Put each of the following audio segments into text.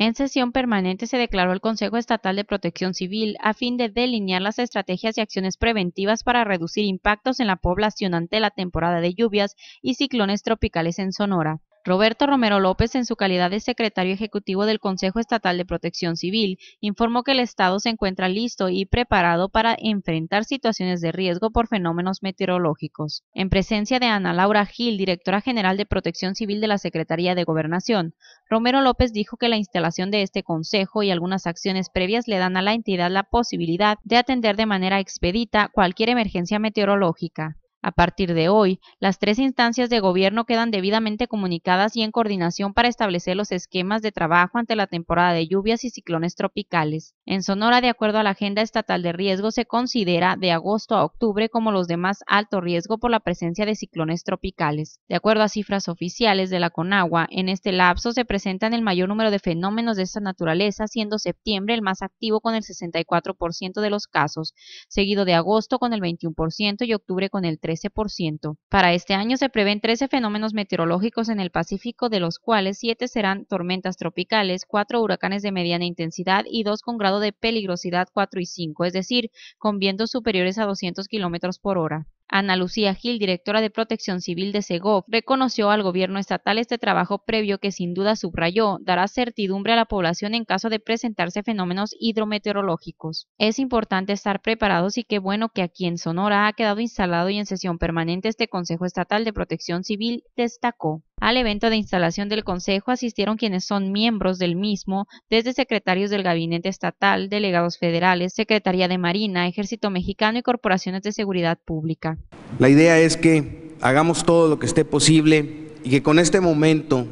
En sesión permanente se declaró el Consejo Estatal de Protección Civil a fin de delinear las estrategias y acciones preventivas para reducir impactos en la población ante la temporada de lluvias y ciclones tropicales en Sonora. Roberto Romero López, en su calidad de secretario ejecutivo del Consejo Estatal de Protección Civil, informó que el Estado se encuentra listo y preparado para enfrentar situaciones de riesgo por fenómenos meteorológicos. En presencia de Ana Laura Gil, directora general de Protección Civil de la Secretaría de Gobernación, Romero López dijo que la instalación de este consejo y algunas acciones previas le dan a la entidad la posibilidad de atender de manera expedita cualquier emergencia meteorológica. A partir de hoy, las tres instancias de gobierno quedan debidamente comunicadas y en coordinación para establecer los esquemas de trabajo ante la temporada de lluvias y ciclones tropicales. En Sonora, de acuerdo a la Agenda Estatal de Riesgo, se considera de agosto a octubre como los de más alto riesgo por la presencia de ciclones tropicales. De acuerdo a cifras oficiales de la Conagua, en este lapso se presentan el mayor número de fenómenos de esta naturaleza, siendo septiembre el más activo con el 64% de los casos, seguido de agosto con el 21% y octubre con el 13%. Para este año se prevén 13 fenómenos meteorológicos en el Pacífico, de los cuales siete serán tormentas tropicales, cuatro huracanes de mediana intensidad y dos con grado de peligrosidad 4 y 5, es decir, con vientos superiores a 200 km por hora. Ana Lucía Gil, directora de Protección Civil de Segov, reconoció al gobierno estatal este trabajo previo que sin duda subrayó dará certidumbre a la población en caso de presentarse fenómenos hidrometeorológicos. Es importante estar preparados y qué bueno que aquí en Sonora ha quedado instalado y en sesión permanente este Consejo Estatal de Protección Civil, destacó. Al evento de instalación del Consejo asistieron quienes son miembros del mismo, desde secretarios del Gabinete Estatal, delegados federales, Secretaría de Marina, Ejército Mexicano y corporaciones de seguridad pública. La idea es que hagamos todo lo que esté posible y que con este momento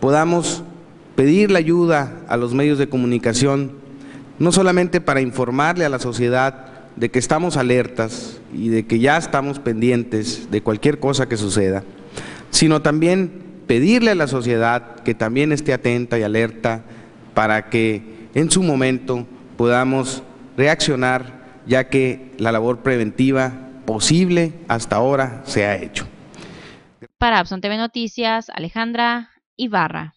podamos pedir la ayuda a los medios de comunicación, no solamente para informarle a la sociedad de que estamos alertas y de que ya estamos pendientes de cualquier cosa que suceda, sino también pedirle a la sociedad que también esté atenta y alerta para que en su momento podamos reaccionar, ya que la labor preventiva posible hasta ahora se ha hecho. Para Abson TV Noticias, Alejandra Ibarra.